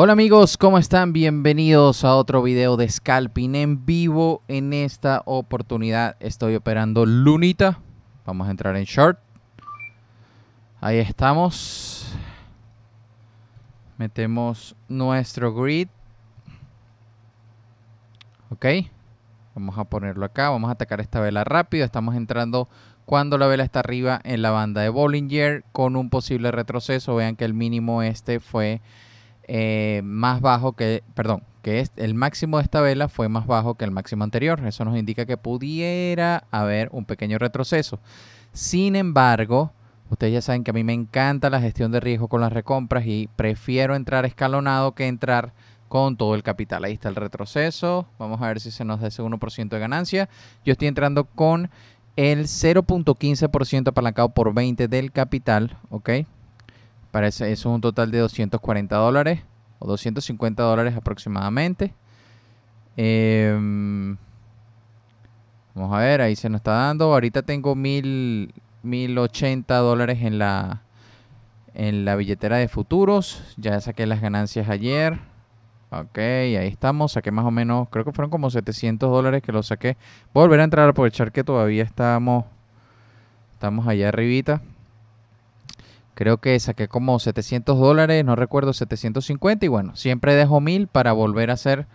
Hola amigos, ¿cómo están? Bienvenidos a otro video de Scalping en vivo. En esta oportunidad estoy operando Lunita. Vamos a entrar en Short. Ahí estamos. Metemos nuestro grid. Ok. Vamos a ponerlo acá. Vamos a atacar esta vela rápido. Estamos entrando cuando la vela está arriba en la banda de Bollinger con un posible retroceso. Vean que el mínimo este fue eh, más bajo que, perdón, que es, el máximo de esta vela fue más bajo que el máximo anterior. Eso nos indica que pudiera haber un pequeño retroceso. Sin embargo, ustedes ya saben que a mí me encanta la gestión de riesgo con las recompras y prefiero entrar escalonado que entrar con todo el capital. Ahí está el retroceso. Vamos a ver si se nos da ese 1% de ganancia. Yo estoy entrando con el 0.15% apalancado por 20 del capital, ¿ok? Para eso es un total de 240 dólares o 250 dólares aproximadamente. Em, vamos a ver, ahí se nos está dando. Ahorita tengo mil, 1080 dólares en la, en la billetera de futuros. Ya saqué las ganancias ayer. Ok, ahí estamos. Saqué más o menos, creo que fueron como 700 dólares que lo saqué. Voy a volver a entrar a aprovechar que todavía estamos, estamos allá arribita. Creo que saqué como 700 dólares, no recuerdo, 750 y bueno, siempre dejo 1000 para volver a hacer,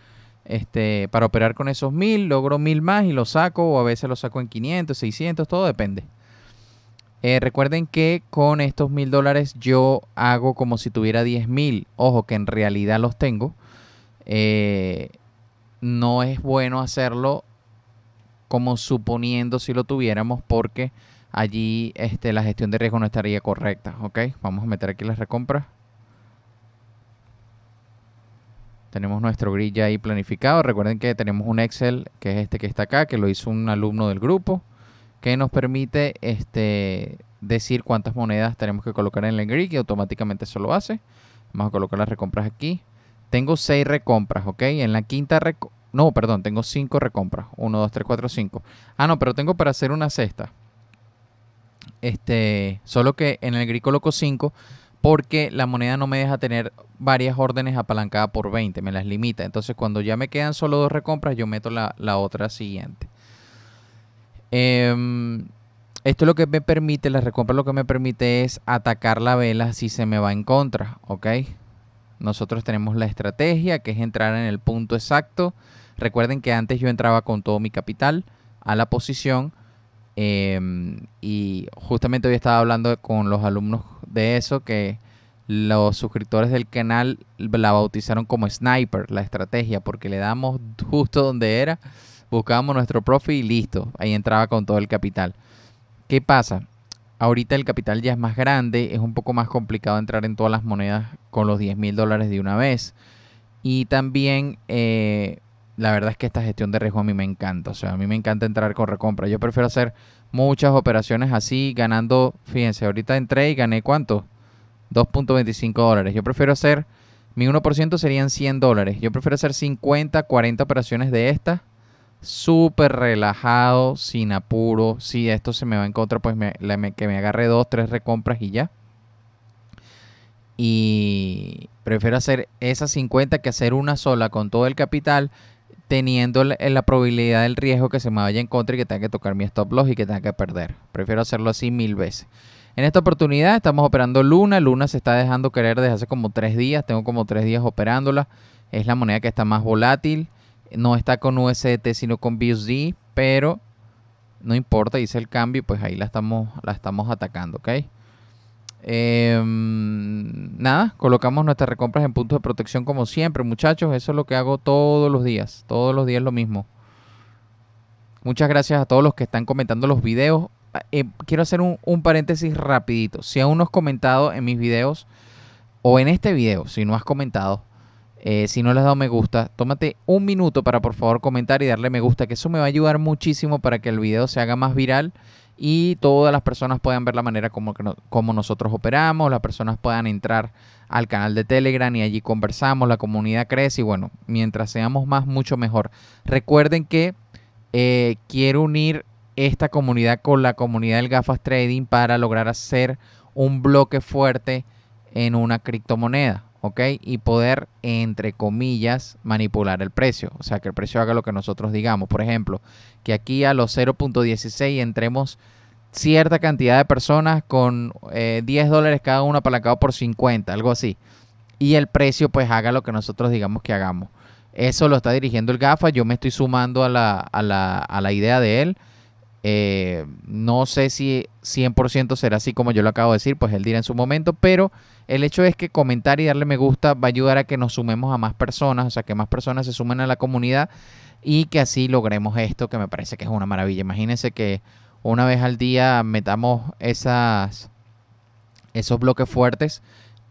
este, para operar con esos 1000, logro 1000 más y lo saco o a veces lo saco en 500, 600, todo depende. Eh, recuerden que con estos 1000 dólares yo hago como si tuviera 10.000, ojo que en realidad los tengo. Eh, no es bueno hacerlo como suponiendo si lo tuviéramos porque allí este, la gestión de riesgo no estaría correcta. ¿ok? Vamos a meter aquí las recompras. Tenemos nuestro grid ya ahí planificado. Recuerden que tenemos un Excel, que es este que está acá, que lo hizo un alumno del grupo, que nos permite este, decir cuántas monedas tenemos que colocar en el grid y automáticamente eso lo hace. Vamos a colocar las recompras aquí. Tengo seis recompras, ¿ok? En la quinta No, perdón, tengo cinco recompras. 1, 2, 3, 4, 5. Ah, no, pero tengo para hacer una sexta este, solo que en el gris coloco 5 porque la moneda no me deja tener varias órdenes apalancadas por 20, me las limita. Entonces cuando ya me quedan solo dos recompras, yo meto la, otra siguiente. Em, esto es lo que me permite, las recompras lo que me permite es atacar la vela si se me va en contra, ¿ok? Nosotros tenemos la estrategia que es entrar en el punto exacto. Recuerden que antes yo entraba con todo mi capital a la posición Em, y justamente hoy estaba hablando con los alumnos de eso, que los suscriptores del canal la bautizaron como sniper, la estrategia, porque le damos justo donde era, buscábamos nuestro profe y listo, ahí entraba con todo el capital. ¿Qué pasa? Ahorita el capital ya es más grande, es un poco más complicado entrar en todas las monedas con los 10 mil dólares de una vez. Y también eh, la verdad es que esta gestión de riesgo a mí me encanta. O sea, a mí me encanta entrar con recompra. Yo prefiero hacer muchas operaciones así, ganando, fíjense, ahorita entré y gané cuánto? 2.25 dólares. Yo prefiero hacer, mi 1% serían 100 dólares. Yo prefiero hacer 50, 40 operaciones de estas. Súper relajado, sin apuro. Si esto se me va en contra, pues que me agarre dos, tres recompras y ya. Y prefiero hacer esas 50 que hacer una sola con todo el capital teniendo eh, la, probabilidad del riesgo que se me vaya en contra y que tenga que tocar mi stop loss y que tenga que perder. Prefiero hacerlo así mil veces. En esta oportunidad estamos operando Luna. Luna se está dejando querer desde hace como tres días. Tengo como tres días operándola. Es la moneda que está más volátil. No está con USDT sino con BUSD, pero no importa, hice el cambio pues ahí la estamos, la estamos atacando, ¿ok? Em, nada, colocamos nuestras recompras en puntos de protección como siempre, muchachos. Eso es lo que hago todos los días. Todos los días lo mismo. Muchas gracias a todos los que están comentando los videos. Ah, em, quiero hacer un, paréntesis rapidito. Si aún no has comentado en mis videos o en este video, si no has comentado, eh, si no le has dado me gusta, tómate un minuto para por favor comentar y darle me gusta, que eso me va a ayudar muchísimo para que el video se haga más viral y todas las personas puedan ver la manera como, como nosotros operamos, las personas puedan entrar al canal de Telegram y allí conversamos, la comunidad crece y bueno, mientras seamos más, mucho mejor. Recuerden que eh, quiero unir esta comunidad con la comunidad del Gafas Trading para lograr hacer un bloque fuerte en una criptomoneda. ¿ok? Y poder, entre comillas, manipular el precio. O sea, que el precio haga lo que nosotros digamos. Por ejemplo, que aquí a los 0.16 entremos cierta cantidad de personas con 10 eh, dólares cada uno apalancado por 50, algo así. Y el precio pues haga lo que nosotros digamos que hagamos. Eso lo está dirigiendo el GAFA, yo me estoy sumando a la, a la, a la idea de él. Eh, no sé si 100% será así como yo lo acabo de decir, pues él dirá en su momento, pero el hecho es que comentar y darle me gusta va a ayudar a que nos sumemos a más personas, o sea, que más personas se sumen a la comunidad y que así logremos esto, que me parece que es una maravilla. Imagínense que una vez al día metamos esas, esos bloques fuertes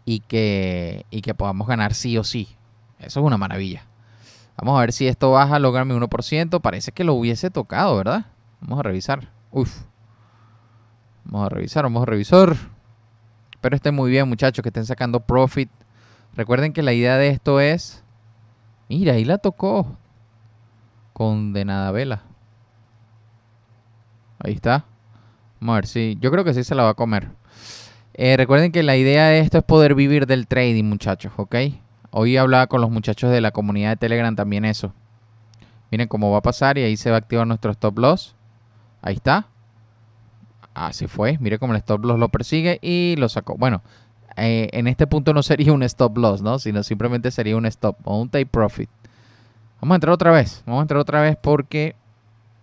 y que, y que podamos ganar sí o sí. Eso es una maravilla. Vamos a ver si esto baja, logra mi 1%. Parece que lo hubiese tocado, ¿verdad? Vamos a revisar. Uf. Vamos a revisar, vamos a revisar. Espero estén muy bien, muchachos, que estén sacando profit. Recuerden que la idea de esto es. Mira, ahí la tocó. Condenada vela. Ahí está. Vamos Sí. Yo creo que sí se la va a comer. Eh, recuerden que la idea de esto es poder vivir del trading, muchachos, ¿ok? Hoy hablaba con los muchachos de la comunidad de Telegram también eso. Miren cómo va a pasar y ahí se va a activar nuestro stop loss. Ahí está. Así fue. Mire cómo el stop loss lo persigue y lo sacó. Bueno, eh, en este punto no sería un stop loss, ¿no? Sino simplemente sería un stop o un take profit. Vamos a entrar otra vez. Vamos a entrar otra vez porque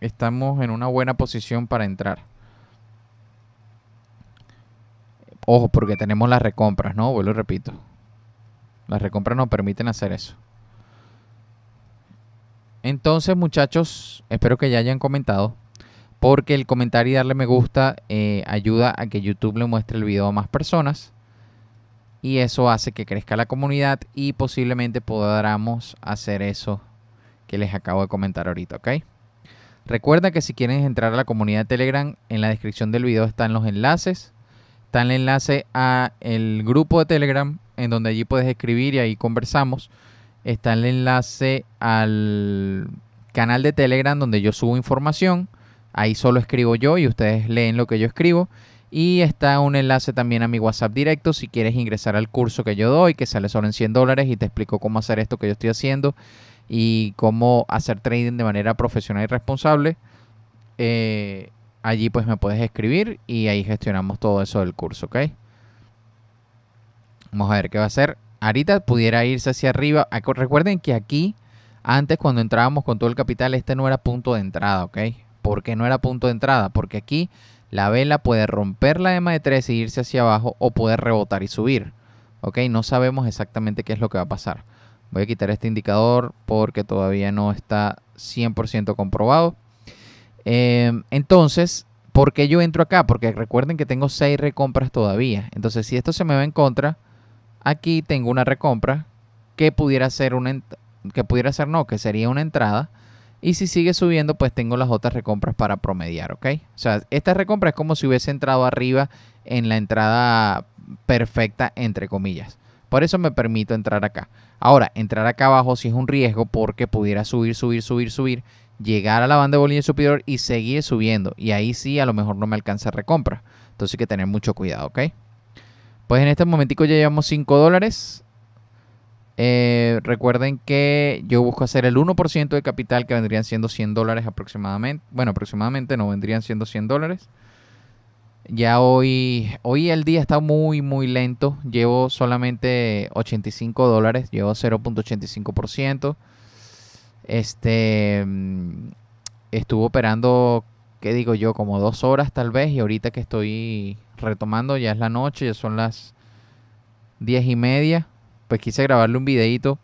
estamos en una buena posición para entrar. Ojo, porque tenemos las recompras, ¿no? Vuelvo y repito. Las recompras nos permiten hacer eso. Entonces, muchachos, espero que ya hayan comentado porque el comentar y darle me gusta eh, ayuda a que YouTube le muestre el video a más personas y eso hace que crezca la comunidad y posiblemente podamos hacer eso que les acabo de comentar ahorita, ¿ok? Recuerda que si quieren entrar a la comunidad de Telegram, en la descripción del video están los enlaces. Está el enlace a el grupo de Telegram, en donde allí puedes escribir y ahí conversamos. Está el enlace al canal de Telegram donde yo subo información Ahí solo escribo yo y ustedes leen lo que yo escribo. Y está un enlace también a mi WhatsApp directo si quieres ingresar al curso que yo doy, que sale solo en 100 dólares y te explico cómo hacer esto que yo estoy haciendo y cómo hacer trading de manera profesional y responsable. Eh, allí pues me puedes escribir y ahí gestionamos todo eso del curso, ¿ok? Vamos a ver qué va a hacer. Ahorita pudiera irse hacia arriba. Recuerden que aquí, antes cuando entrábamos con todo el capital, este no era punto de entrada, ¿ok? porque no era punto de entrada, porque aquí la vela puede romper la EMA de 3 e irse hacia abajo o puede rebotar y subir. ¿Ok? No sabemos exactamente qué es lo que va a pasar. Voy a quitar este indicador porque todavía no está 100% comprobado. Em, entonces, ¿por qué yo entro acá? Porque recuerden que tengo 6 recompras todavía. Entonces, si esto se me va en contra, aquí tengo una recompra que pudiera ser que pudiera ser no, que sería una entrada y si sigue subiendo, pues tengo las otras recompras para promediar, ¿ok? O sea, esta recompra es como si hubiese entrado arriba en la entrada perfecta, entre comillas. Por eso me permito entrar acá. Ahora, entrar acá abajo sí es un riesgo porque pudiera subir, subir, subir, subir, llegar a la banda de bolilla superior y seguir subiendo. Y ahí sí a lo mejor no me alcanza recompra. Entonces hay que tener mucho cuidado, ¿ok? Pues en este momentico ya llevamos 5 dólares. Eh, recuerden que yo busco hacer el 1% de capital que vendrían siendo 100 dólares aproximadamente. Bueno, aproximadamente no vendrían siendo 100 dólares. Ya hoy, hoy el día está muy, muy lento. Llevo solamente 85 dólares, llevo 0.85%. Este, mm, estuvo operando, ¿qué digo yo? Como dos horas tal vez. Y ahorita que estoy retomando, ya es la noche, ya son las diez y media pues quise grabarle un videito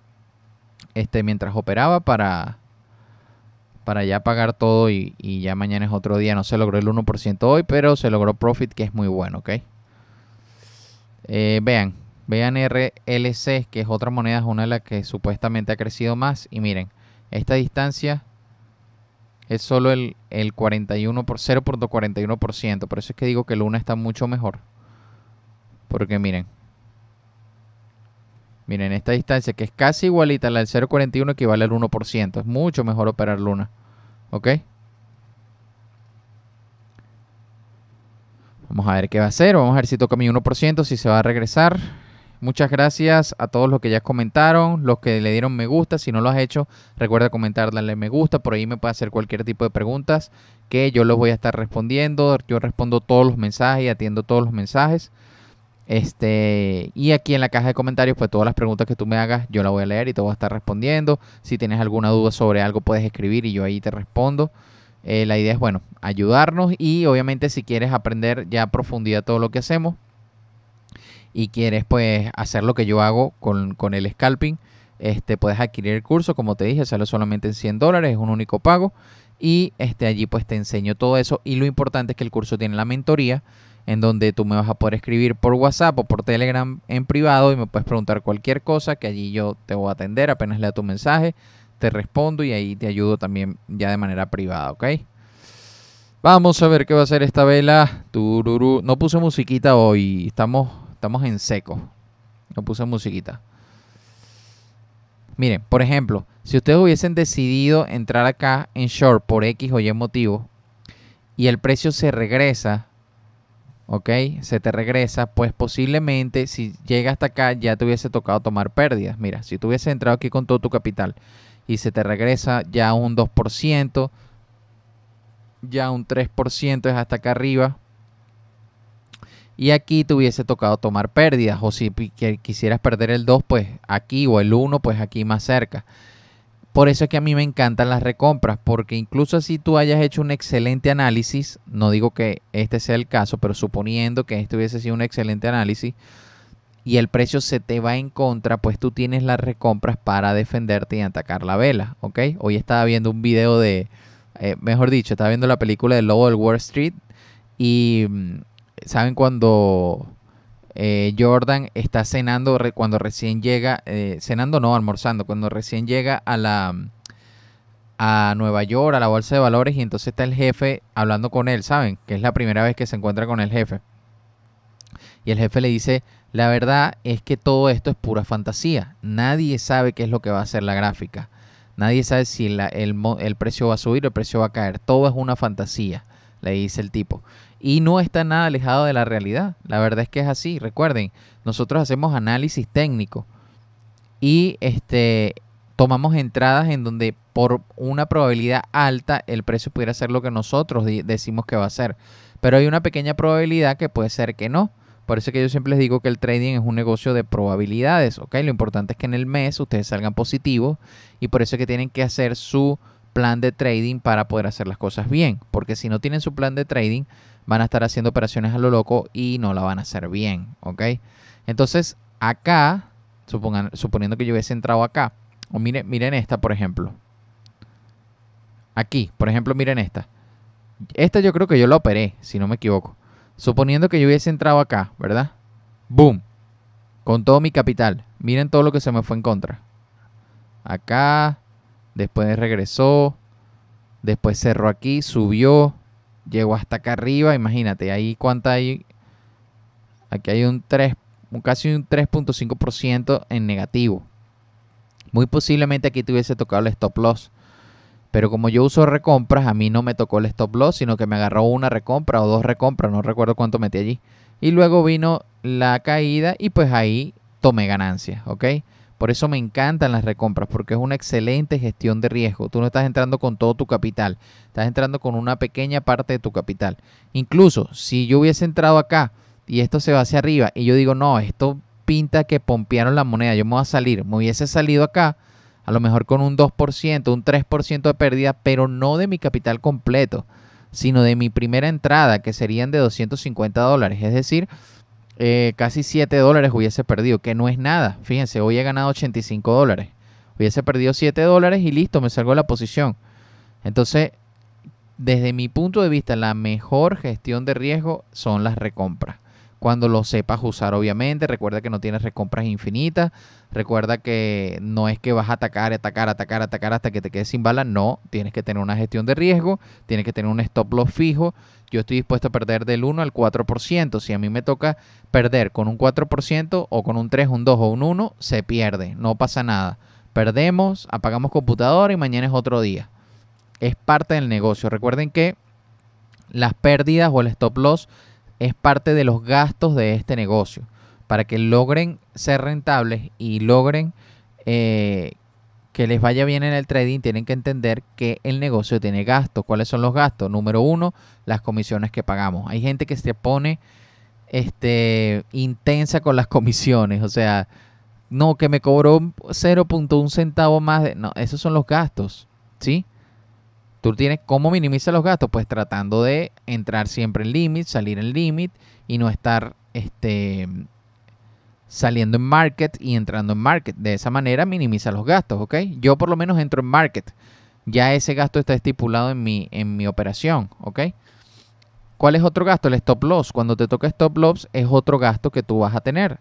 este, mientras operaba para, para ya pagar todo y, ya mañana es otro día. No se logró el 1% hoy, pero se logró profit, que es muy bueno, ¿ok? Eh, vean, vean RLC, que es otra moneda, es una de las que supuestamente ha crecido más. Y miren, esta distancia es solo el, el 41 0.41%. Por eso es que digo que Luna está mucho mejor. Porque miren, Miren, esta distancia que es casi igualita a la del 0.41 equivale al 1%. Es mucho mejor operar luna. ¿Ok? Vamos a ver qué va a hacer. Vamos a ver si toca mi 1%, si se va a regresar. Muchas gracias a todos los que ya comentaron, los que le dieron me gusta. Si no lo has hecho, recuerda comentar, darle me gusta. Por ahí me puede hacer cualquier tipo de preguntas que yo los voy a estar respondiendo. Yo respondo todos los mensajes y atiendo todos los mensajes. Este, y aquí en la caja de comentarios, pues todas las preguntas que tú me hagas, yo las voy a leer y te voy a estar respondiendo. Si tienes alguna duda sobre algo, puedes escribir y yo ahí te respondo. Eh, la idea es, bueno, ayudarnos y obviamente si quieres aprender ya a profundidad todo lo que hacemos y quieres pues hacer lo que yo hago con, el scalping, este, puedes adquirir el curso, como te dije, sale solamente en 100 dólares, es un único pago y este, allí pues te enseño todo eso y lo importante es que el curso tiene la mentoría en donde tú me vas a poder escribir por WhatsApp o por Telegram en privado y me puedes preguntar cualquier cosa que allí yo te voy a atender, apenas lea tu mensaje, te respondo y ahí te ayudo también ya de manera privada, ¿ok? Vamos a ver qué va a ser esta vela. Tururu. No puse musiquita hoy, estamos, estamos en seco. No puse musiquita. Miren, por ejemplo, si ustedes hubiesen decidido entrar acá en short por X o Y motivo y el precio se regresa ¿ok? Se te regresa, pues posiblemente si llega hasta acá ya te hubiese tocado tomar pérdidas. Mira, si tuviese hubiese entrado aquí con todo tu capital y se te regresa ya un 2%, ya un 3% es hasta acá arriba. Y aquí te hubiese tocado tomar pérdidas. O si quisieras perder el 2, pues aquí, o el 1, pues aquí más cerca. Por eso es que a mí me encantan las recompras, porque incluso si tú hayas hecho un excelente análisis, no digo que este sea el caso, pero suponiendo que este hubiese sido un excelente análisis y el precio se te va en contra, pues tú tienes las recompras para defenderte y atacar la vela, ¿ok? Hoy estaba viendo un video de, eh, mejor dicho, estaba viendo la película de Lobo del Wall Street y, mm, ¿saben cuando eh, Jordan está cenando cuando recién llega, eh, cenando no, almorzando, cuando recién llega a la a Nueva York, a la bolsa de valores, y entonces está el jefe hablando con él, ¿saben? Que es la primera vez que se encuentra con el jefe. Y el jefe le dice, la verdad es que todo esto es pura fantasía. Nadie sabe qué es lo que va a hacer la gráfica. Nadie sabe si el, el precio va a subir o el precio va a caer. Todo es una fantasía le dice el tipo. Y no está nada alejado de la realidad. La verdad es que es así. Recuerden, nosotros hacemos análisis técnico y este, tomamos entradas en donde por una probabilidad alta el precio pudiera ser lo que nosotros decimos que va a ser. Pero hay una pequeña probabilidad que puede ser que no. Por eso que yo siempre les digo que el trading es un negocio de probabilidades, ¿ok? Lo importante es que en el mes ustedes salgan positivos y por eso que tienen que hacer su plan de trading para poder hacer las cosas bien. Porque si no tienen su plan de trading, van a estar haciendo operaciones a lo loco y no la van a hacer bien, ¿ok? Entonces, acá, supongan, suponiendo que yo hubiese entrado acá, o miren, miren esta, por ejemplo. Aquí, por ejemplo, miren esta. Esta yo creo que yo la operé, si no me equivoco. Suponiendo que yo hubiese entrado acá, ¿verdad? ¡Boom! Con todo mi capital. Miren todo lo que se me fue en contra. Acá, después regresó, después cerró aquí, subió, llegó hasta acá arriba, imagínate, ahí cuánta hay, aquí hay un 3, casi un 3.5% en negativo. Muy posiblemente aquí te hubiese tocado el stop loss. Pero como yo uso recompras, a mí no me tocó el stop loss, sino que me agarró una recompra o dos recompras, no recuerdo cuánto metí allí. Y luego vino la caída y pues ahí tomé ganancias, ¿ok? Por eso me encantan las recompras, porque es una excelente gestión de riesgo. Tú no estás entrando con todo tu capital, estás entrando con una pequeña parte de tu capital. Incluso si yo hubiese entrado acá y esto se va hacia arriba y yo digo, no, esto pinta que pompearon la moneda, yo me voy a salir, me hubiese salido acá, a lo mejor con un 2%, un 3% de pérdida, pero no de mi capital completo, sino de mi primera entrada, que serían de 250 dólares. Es decir, eh, casi 7 dólares hubiese perdido, que no es nada. Fíjense, hoy he ganado 85 dólares. Hubiese perdido 7 dólares y listo, me salgo de la posición. Entonces, desde mi punto de vista, la mejor gestión de riesgo son las recompras cuando lo sepas usar, obviamente. Recuerda que no tienes recompras infinitas. Recuerda que no es que vas a atacar, atacar, atacar, atacar hasta que te quedes sin bala. No, tienes que tener una gestión de riesgo, tienes que tener un stop loss fijo. Yo estoy dispuesto a perder del 1 al 4%. Si a mí me toca perder con un 4% o con un 3, un 2 o un 1, se pierde, no pasa nada. Perdemos, apagamos computadora y mañana es otro día. Es parte del negocio. Recuerden que las pérdidas o el stop loss es parte de los gastos de este negocio. Para que logren ser rentables y logren eh, que les vaya bien en el trading, tienen que entender que el negocio tiene gastos. ¿Cuáles son los gastos? Número uno, las comisiones que pagamos. Hay gente que se pone este, intensa con las comisiones. O sea, no, que me cobró 0.1 centavo más. No, esos son los gastos. ¿Sí? Tú tienes cómo minimiza los gastos, pues tratando de entrar siempre en límite, salir en límite y no estar este, saliendo en market y entrando en market. De esa manera minimiza los gastos, ¿ok? Yo por lo menos entro en market. Ya ese gasto está estipulado en mi, en mi operación, ¿ok? ¿Cuál es otro gasto? El stop loss. Cuando te toca stop loss es otro gasto que tú vas a tener.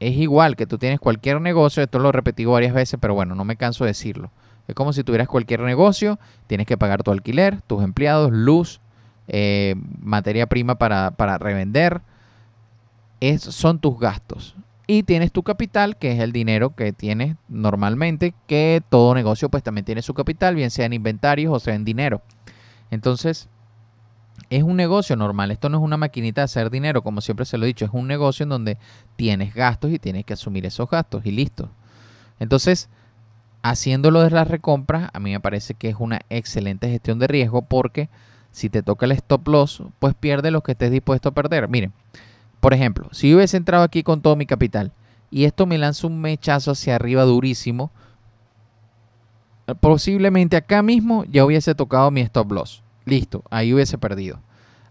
Es igual que tú tienes cualquier negocio, esto lo repetí varias veces, pero bueno, no me canso de decirlo. Es como si tuvieras cualquier negocio, tienes que pagar tu alquiler, tus empleados, luz, eh, materia prima para, revender. Es, son tus gastos. Y tienes tu capital, que es el dinero que tienes normalmente, que todo negocio pues también tiene su capital, bien sea en inventarios o sea en dinero. Entonces, es un negocio normal, esto no es una maquinita de hacer dinero, como siempre se lo he dicho, es un negocio en donde tienes gastos y tienes que asumir esos gastos y listo. Entonces, haciéndolo de las recompras, a mí me parece que es una excelente gestión de riesgo porque si te toca el stop loss, pues pierde lo que estés dispuesto a perder. Miren, por ejemplo, si hubiese entrado aquí con todo mi capital y esto me lanza un mechazo hacia arriba durísimo, eh, posiblemente acá mismo ya hubiese tocado mi stop loss. Listo, ahí hubiese perdido.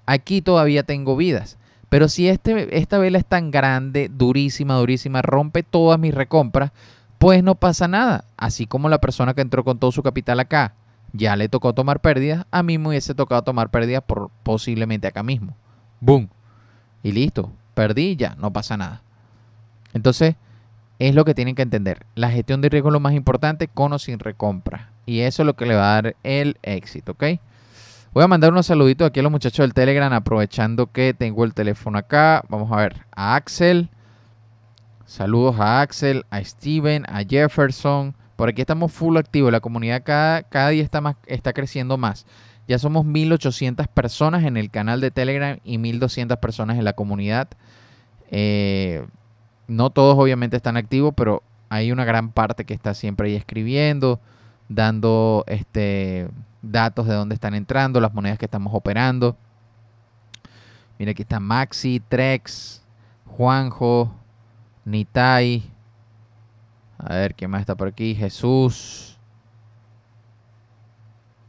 Aquí todavía tengo vidas. Pero si este, esta vela es tan grande, durísima, durísima, rompe todas mis recompras, pues no pasa nada. Así como la persona que entró con todo su capital acá ya le tocó tomar pérdidas, a mí me hubiese tocado tomar pérdidas por posiblemente acá mismo. ¡Boom! Y listo, perdí ya, no pasa nada. Entonces, es lo que tienen que entender. La gestión de riesgo es lo más importante con o sin recompra. Y eso es lo que le va a dar el éxito, ¿ok? Voy a mandar unos saluditos aquí a los muchachos del Telegram, aprovechando que tengo el teléfono acá. Vamos a ver, a Axel, Saludos a Axel, a Steven, a Jefferson. Por aquí estamos full activo. La comunidad cada, día está, más, está creciendo más. Ya somos 1.800 personas en el canal de Telegram y 1.200 personas en la comunidad. Eh, no todos obviamente están activos, pero hay una gran parte que está siempre ahí escribiendo, dando este, datos de dónde están entrando, las monedas que estamos operando. Mira, aquí está Maxi, Trex, Juanjo, Nitai. A ver, ¿quién más está por aquí? Jesús.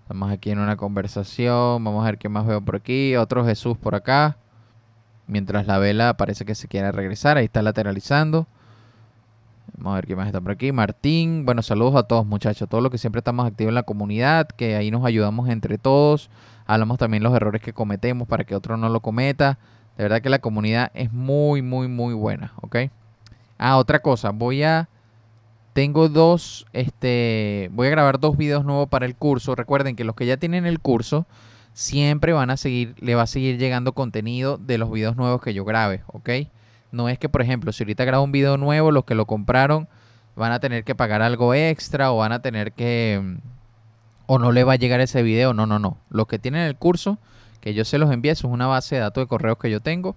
Estamos aquí en una conversación. Vamos a ver qué más veo por aquí. Otro Jesús por acá. Mientras la vela parece que se quiere regresar. Ahí está lateralizando. Vamos a ver qué más está por aquí. Martín. Bueno, saludos a todos muchachos. Todos los que siempre estamos activos en la comunidad. Que ahí nos ayudamos entre todos. Hablamos también los errores que cometemos para que otro no lo cometa. De verdad que la comunidad es muy, muy, muy buena. ¿Ok? Ah, otra cosa, voy a... Tengo dos, este, voy a grabar dos videos nuevos para el curso. Recuerden que los que ya tienen el curso siempre van a seguir, le va a seguir llegando contenido de los videos nuevos que yo grabe, ¿ok? No es que, por ejemplo, si ahorita grabo un video nuevo, los que lo compraron van a tener que pagar algo extra o van a tener que, mm, o no le va a llegar ese video. No, no, no. Los que tienen el curso, que yo se los envíe, eso es una base de datos de correos que yo tengo.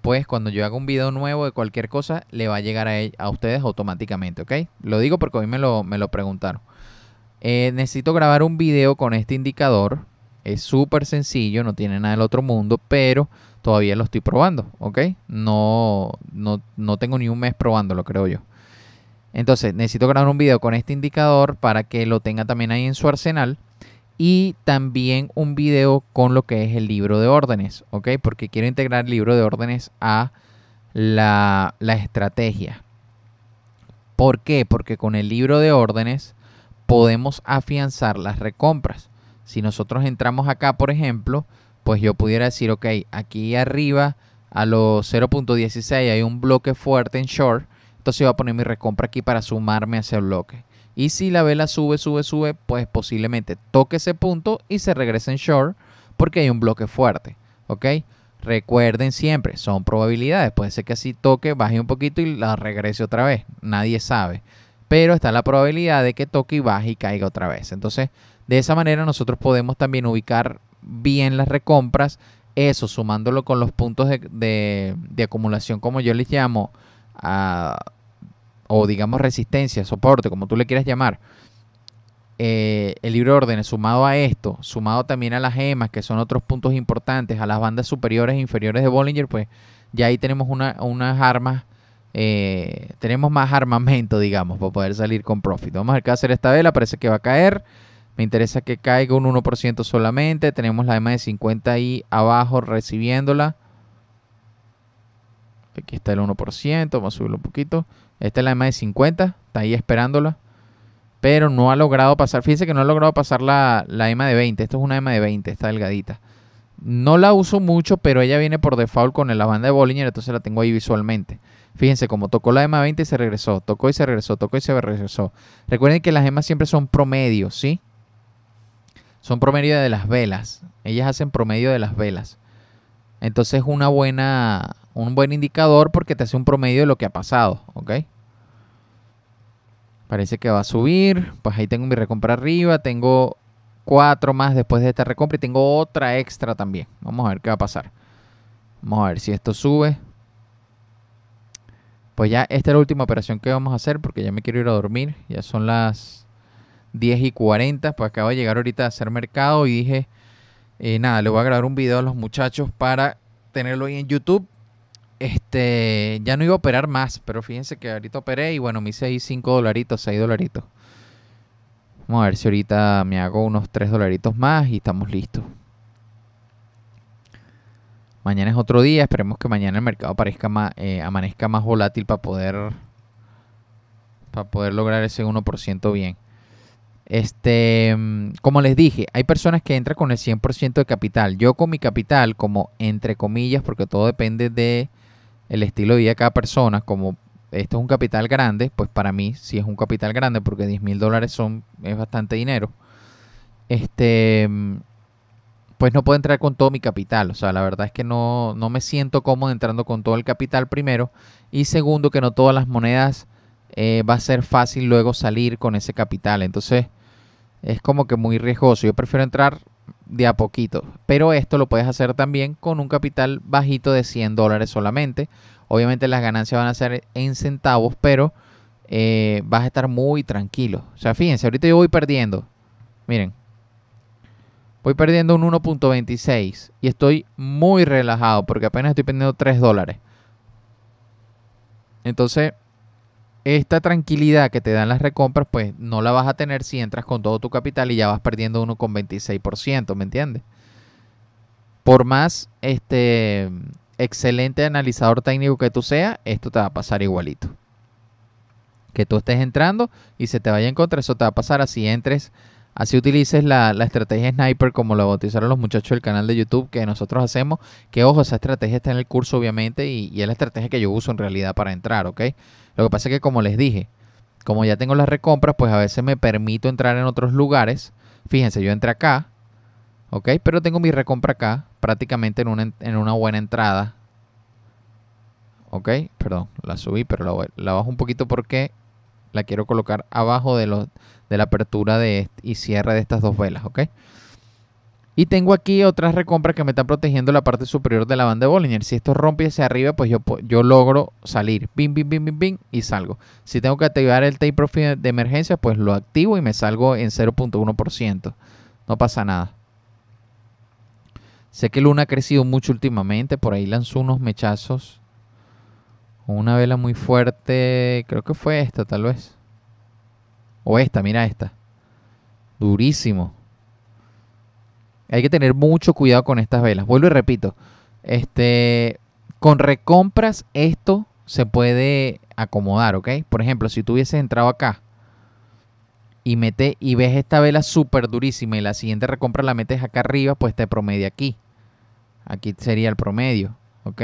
Pues cuando yo haga un video nuevo de cualquier cosa, le va a llegar a, e-, a ustedes automáticamente, ¿ok? Lo digo porque hoy me lo, me lo preguntaron. Eh, necesito grabar un video con este indicador. Es súper sencillo, no tiene nada del otro mundo, pero todavía lo estoy probando, ¿ok? No, no, no tengo ni un mes probándolo, creo yo. Entonces, necesito grabar un video con este indicador para que lo tenga también ahí en su arsenal y también un video con lo que es el libro de órdenes, ¿ok? Porque quiero integrar el libro de órdenes a la, estrategia. ¿Por qué? Porque con el libro de órdenes podemos afianzar las recompras. Si nosotros entramos acá, por ejemplo, pues yo pudiera decir, ok, aquí arriba a los 0.16 hay un bloque fuerte en short, entonces voy a poner mi recompra aquí para sumarme a ese bloque. Y si la vela sube, sube, sube, pues posiblemente toque ese punto y se regrese en short porque hay un bloque fuerte. ¿Ok? Recuerden siempre, son probabilidades. Puede ser que así toque, baje un poquito y la regrese otra vez. Nadie sabe. Pero está la probabilidad de que toque y baje y caiga otra vez. Entonces, de esa manera nosotros podemos también ubicar bien las recompras. Eso sumándolo con los puntos de, de acumulación, como yo les llamo, a o digamos resistencia, soporte, como tú le quieras llamar, eh, el libro de órdenes sumado a esto, sumado también a las gemas, que son otros puntos importantes, a las bandas superiores e inferiores de Bollinger, pues ya ahí tenemos una, unas armas, eh, tenemos más armamento, digamos, para poder salir con profit. Vamos a ver qué hacer esta vela, parece que va a caer. Me interesa que caiga un 1% solamente. Tenemos la EMA de 50 ahí abajo recibiéndola. Aquí está el 1%, vamos a subirlo un poquito. Esta es la EMA de 50 está ahí esperándola. Pero no ha logrado pasar. Fíjense que no ha logrado pasar la, la de 20. Esto es una EMA de 20, está delgadita. No la uso mucho, pero ella viene por default con la banda de Bollinger, entonces la tengo ahí visualmente. Fíjense, cómo tocó la EMA 20 y se regresó, tocó y se regresó, tocó y se regresó. Recuerden que las EMA siempre son promedios, ¿sí? Son promedio de las velas. Ellas hacen promedio de las velas. Entonces una buena, un buen indicador porque te hace un promedio de lo que ha pasado, ¿ok? Parece que va a subir, pues ahí tengo mi recompra arriba, tengo cuatro más después de esta recompra y tengo otra extra también. Vamos a ver qué va a pasar. Vamos a ver si esto sube. Pues ya esta es la última operación que vamos a hacer porque ya me quiero ir a dormir. Ya son las 10 y 40. Pues acabo de llegar ahorita a hacer mercado y dije, eh, nada, le voy a grabar un video a los muchachos para tenerlo ahí en YouTube. Este, ya no iba a operar más, pero fíjense que ahorita operé y bueno, me hice ahí 5 dolaritos, 6 dolaritos. Vamos a ver si ahorita me hago unos 3 dolaritos más y estamos listos. Mañana es otro día, esperemos que mañana el mercado parezca más, eh, amanezca más volátil para poder, para poder lograr ese 1% bien. Este, mm, como les dije, hay personas que entran con el 100% de capital. Yo con mi capital, como entre comillas, porque todo depende de el estilo de vida de cada persona, como esto es un capital grande, pues para mí sí es un capital grande, porque 10 mil dólares son, es bastante dinero. Este, mm, pues no puedo entrar con todo mi capital. O sea, la verdad es que no, no me siento cómodo entrando con todo el capital primero. Y segundo, que no todas las monedas eh, va a ser fácil luego salir con ese capital. Entonces, es como que muy riesgoso. Yo prefiero entrar de a poquito. Pero esto lo puedes hacer también con un capital bajito de 100 dólares solamente. Obviamente las ganancias van a ser en centavos, pero eh, vas a estar muy tranquilo. O sea, fíjense, ahorita yo voy perdiendo. Miren, voy perdiendo un 1.26 y estoy muy relajado porque apenas estoy perdiendo 3 dólares. Entonces, esta tranquilidad que te dan las recompras, pues no la vas a tener si entras con todo tu capital y ya vas perdiendo uno con 26%, ¿me entiendes? Por más este excelente analizador técnico que tú seas, esto te va a pasar igualito. Que tú estés entrando y se te vaya en contra, eso te va a pasar así entres Así utilices la, estrategia Sniper como la bautizaron los muchachos del canal de YouTube que nosotros hacemos. Que ojo, esa estrategia está en el curso obviamente y, es la estrategia que yo uso en realidad para entrar, ¿ok? Lo que pasa es que como les dije, como ya tengo las recompras, pues a veces me permito entrar en otros lugares. Fíjense, yo entré acá, ¿ok? Pero tengo mi recompra acá, prácticamente en una, buena entrada. ¿Ok? Perdón, la subí, pero la bajo un poquito porque la quiero colocar abajo de los de la apertura de y cierre de estas dos velas, ¿ok? Y tengo aquí otras recompras que me están protegiendo la parte superior de la banda de Bollinger. Si esto rompe hacia arriba, pues yo, yo logro salir. Bim, bim, bim, bim, bim y salgo. Si tengo que activar el tape profit de emergencia, pues lo activo y me salgo en 0.1%. No pasa nada. Sé que Luna ha crecido mucho últimamente. Por ahí lanzó unos mechazos. Una vela muy fuerte. Creo que fue esta, tal vez. O esta, mira esta. Durísimo. Hay que tener mucho cuidado con estas velas. Vuelvo y repito. Este, con recompras esto se puede acomodar, ¿ok? Por ejemplo, si tú hubieses entrado acá y, mete, y ves esta vela súper durísima y la siguiente recompra la metes acá arriba, pues te promedio aquí. Aquí sería el promedio, ¿ok?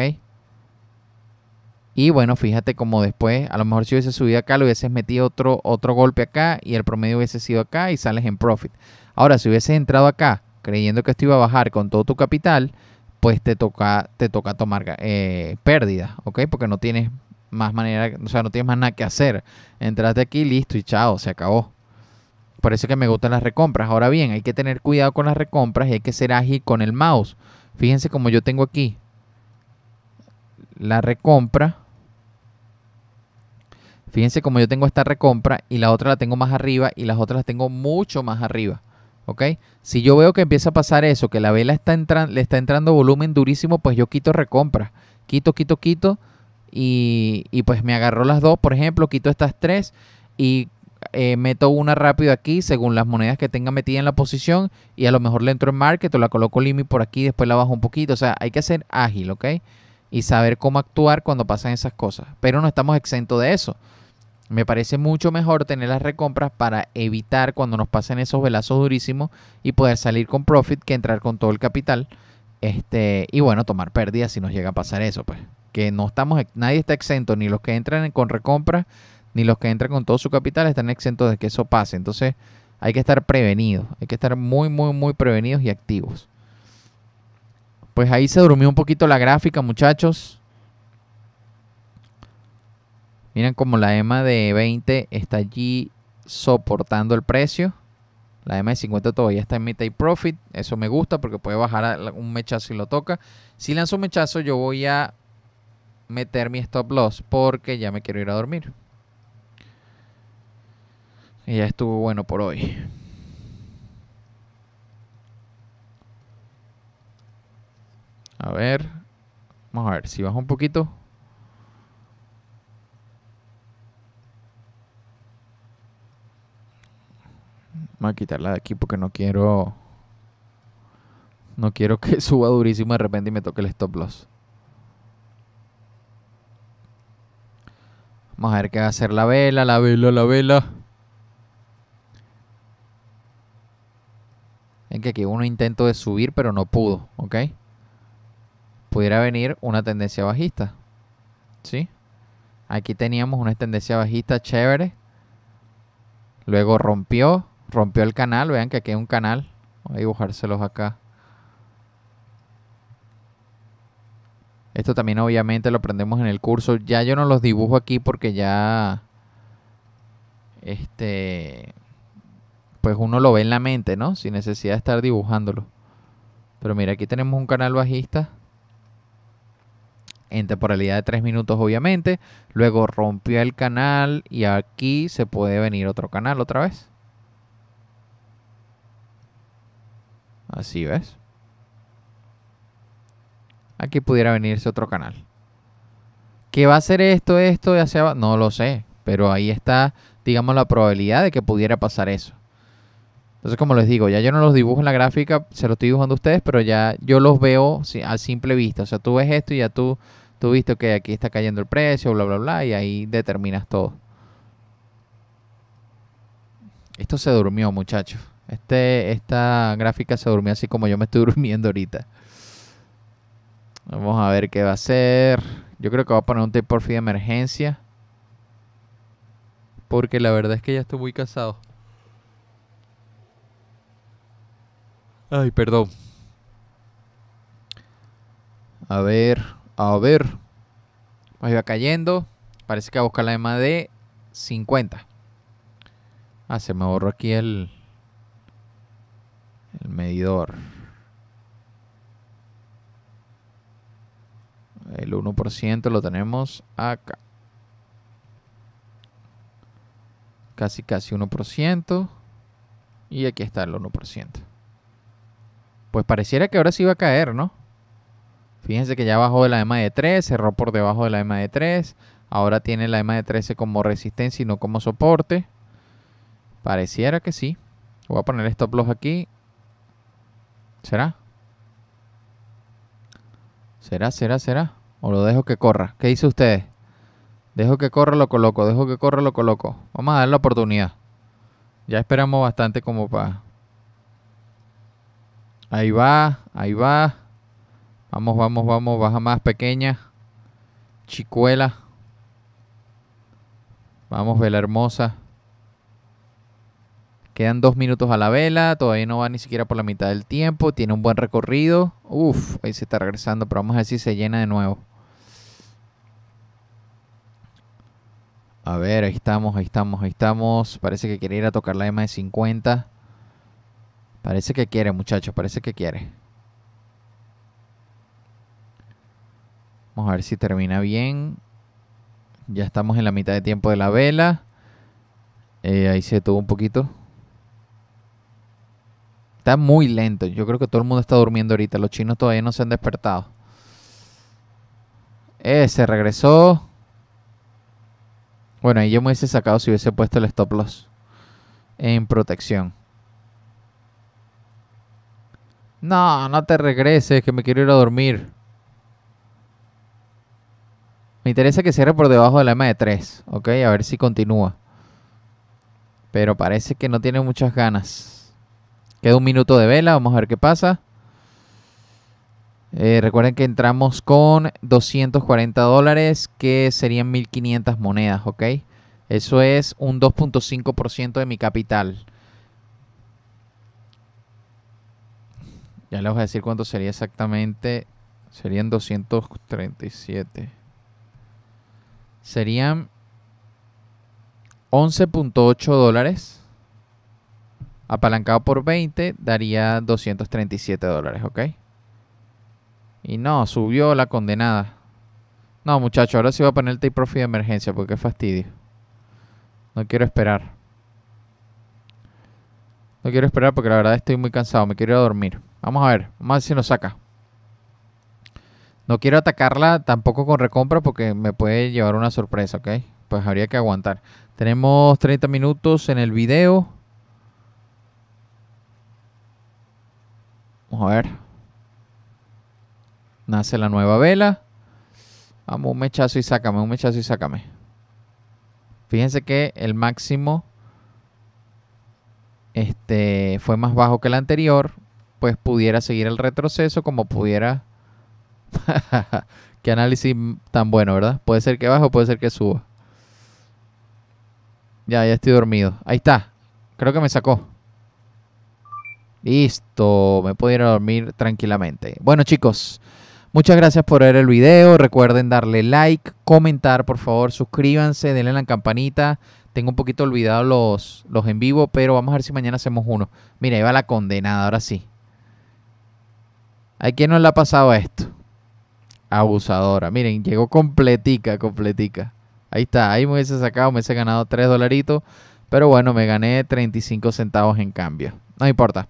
Y bueno, fíjate como después, a lo mejor si hubiese subido acá, lo hubieses metido otro, otro golpe acá y el promedio hubiese sido acá y sales en profit. Ahora, si hubieses entrado acá creyendo que esto iba a bajar con todo tu capital, pues te toca, te toca tomar eh, pérdida, ¿ok? Porque no tienes más manera, o sea, no tienes más nada que hacer. Entraste aquí, listo y chao, se acabó. Por eso que me gustan las recompras. Ahora bien, hay que tener cuidado con las recompras y hay que ser ágil con el mouse. Fíjense como yo tengo aquí la recompra Fíjense como yo tengo esta recompra y la otra la tengo más arriba y las otras las tengo mucho más arriba. ¿Ok? Si yo veo que empieza a pasar eso, que la vela está le está entrando volumen durísimo, pues yo quito recompra. Quito, quito, quito. Y, pues me agarró las dos, por ejemplo, quito estas tres y eh, meto una rápido aquí según las monedas que tenga metida en la posición y a lo mejor le entro en market o la coloco limit por aquí, después la bajo un poquito. O sea, hay que ser ágil, ¿ok? Y saber cómo actuar cuando pasan esas cosas. Pero no estamos exentos de eso. Me parece mucho mejor tener las recompras para evitar cuando nos pasen esos velazos durísimos y poder salir con profit que entrar con todo el capital. Este, y bueno, tomar pérdidas si nos llega a pasar eso, pues. Que no estamos, nadie está exento, ni los que entran con recompras, ni los que entran con todo su capital están exentos de que eso pase. Entonces, hay que estar prevenidos, hay que estar muy, muy, muy prevenidos y activos. Pues ahí se durmió un poquito la gráfica, muchachos. Miren como la EMA de 20 está allí soportando el precio. La EMA de 50 todavía está en mi take profit. Eso me gusta porque puede bajar un mechazo y lo toca. Si lanzo un mechazo yo voy a meter mi stop loss porque ya me quiero ir a dormir. Y ya estuvo bueno por hoy. A ver. Vamos a ver si baja un poquito. a quitarla de aquí porque no quiero. No quiero que suba durísimo de repente y me toque el stop loss. Vamos a ver qué va a hacer la vela, la vela, la vela. En que aquí hubo un intento de subir, pero no pudo, ¿ok? Pudiera venir una tendencia bajista, ¿sí? Aquí teníamos una tendencia bajista chévere. Luego rompió. Rompió el canal, vean que aquí hay un canal. Voy a dibujárselos acá. Esto también obviamente lo aprendemos en el curso. Ya yo no los dibujo aquí porque ya... Este... Pues uno lo ve en la mente, ¿no? Sin necesidad de estar dibujándolo. Pero mira, aquí tenemos un canal bajista. En temporalidad de 3 minutos, obviamente. Luego rompió el canal y aquí se puede venir otro canal otra vez. Así ves. Aquí pudiera venirse otro canal. ¿Qué va a ser esto, esto, ya sea? No lo sé. Pero ahí está, digamos, la probabilidad de que pudiera pasar eso. Entonces, como les digo, ya yo no los dibujo en la gráfica, se los estoy dibujando a ustedes, pero ya yo los veo a simple vista. O sea, tú ves esto y ya tú, tú viste que aquí está cayendo el precio, bla, bla, bla, y ahí determinas todo. Esto se durmió, muchachos. Este, esta gráfica se durmió así como yo me estoy durmiendo ahorita. Vamos a ver qué va a hacer. Yo creo que va a poner un tape por de emergencia. Porque la verdad es que ya estoy muy casado. Ay, perdón. A ver, a ver. Pues va cayendo. Parece que va a buscar la EMA de 50. Ah, se me borró aquí el, el medidor. El 1% lo tenemos acá. Casi, casi 1%. Y aquí está el 1%. Pues pareciera que ahora sí va a caer, ¿no? Fíjense que ya bajó de la EMA de 3, cerró por debajo de la EMA de 3. Ahora tiene la EMA de 13 como resistencia y no como soporte. Pareciera que sí. Voy a poner stop loss aquí. ¿Será? ¿Será, será, será? ¿O lo dejo que corra? ¿Qué dice usted? Dejo que corra, lo coloco. Dejo que corra, lo coloco. Vamos a dar la oportunidad. Ya esperamos bastante como para... Ahí va, ahí va. Vamos, vamos, vamos. Baja más pequeña. Chicuela. Vamos, Vela Hermosa. Quedan dos minutos a la vela, todavía no va ni siquiera por la mitad del tiempo, tiene un buen recorrido. Uf, ahí se está regresando, pero vamos a ver si se llena de nuevo. A ver, ahí estamos, ahí estamos, ahí estamos. Parece que quiere ir a tocar la EMA de 50. Parece que quiere, muchachos, parece que quiere. Vamos a ver si termina bien. Ya estamos en la mitad de tiempo de la vela. Eh, ahí se tuvo un poquito. Está muy lento. Yo creo que todo el mundo está durmiendo ahorita. Los chinos todavía no se han despertado. Eh, se regresó. Bueno, ahí yo me hubiese sacado si hubiese puesto el stop loss en protección. No, no te regreses, que me quiero ir a dormir. Me interesa que cierre por debajo de la M de 3, ¿ok? A ver si continúa. Pero parece que no tiene muchas ganas. Queda un minuto de vela, vamos a ver qué pasa. Eh, recuerden que entramos con 240 dólares, que serían 1500 monedas, ¿ok? Eso es un 2.5% de mi capital. Ya les voy a decir cuánto sería exactamente. Serían 237. Serían 11.8 dólares. Apalancado por 20 daría 237 dólares, ¿ok? Y no, subió la condenada. No, muchacho, ahora sí voy a poner el profit de emergencia porque fastidio. No quiero esperar. No quiero esperar porque la verdad estoy muy cansado. Me quiero dormir. Vamos a ver. Vamos a ver si nos saca. No quiero atacarla tampoco con recompra porque me puede llevar una sorpresa, ¿ok? Pues habría que aguantar. Tenemos 30 minutos en el video. a ver. Nace la nueva vela. Vamos, un mechazo y sácame, un mechazo y sácame. Fíjense que el máximo este, fue más bajo que el anterior. Pues pudiera seguir el retroceso como pudiera... Qué análisis tan bueno, ¿verdad? Puede ser que baje o puede ser que suba. Ya, ya estoy dormido. Ahí está. Creo que me sacó. Listo, me puedo ir a dormir tranquilamente. Bueno chicos, muchas gracias por ver el video. Recuerden darle like, comentar por favor, suscríbanse, denle la campanita. Tengo un poquito olvidado los, los en vivo, pero vamos a ver si mañana hacemos uno. Mira, ahí va la condenada, ahora sí. ¿A quién nos le ha pasado esto? Abusadora. Miren, llegó completica, completica. Ahí está, ahí me hubiese sacado, me hubiese ganado 3 dolaritos. Pero bueno, me gané 35 centavos en cambio. No importa.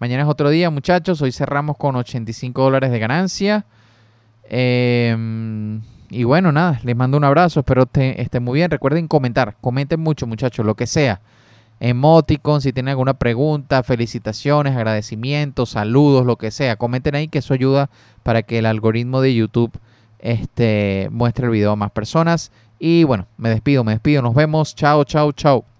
Mañana es otro día, muchachos. Hoy cerramos con 85 dólares de ganancia. Em, y bueno, nada, les mando un abrazo. Espero te, estén muy bien. Recuerden comentar, comenten mucho, muchachos, lo que sea. Emoticon, si tienen alguna pregunta, felicitaciones, agradecimientos, saludos, lo que sea. Comenten ahí que eso ayuda para que el algoritmo de YouTube este, muestre el video a más personas. Y bueno, me despido, me despido. Nos vemos. Chao, chao, chao.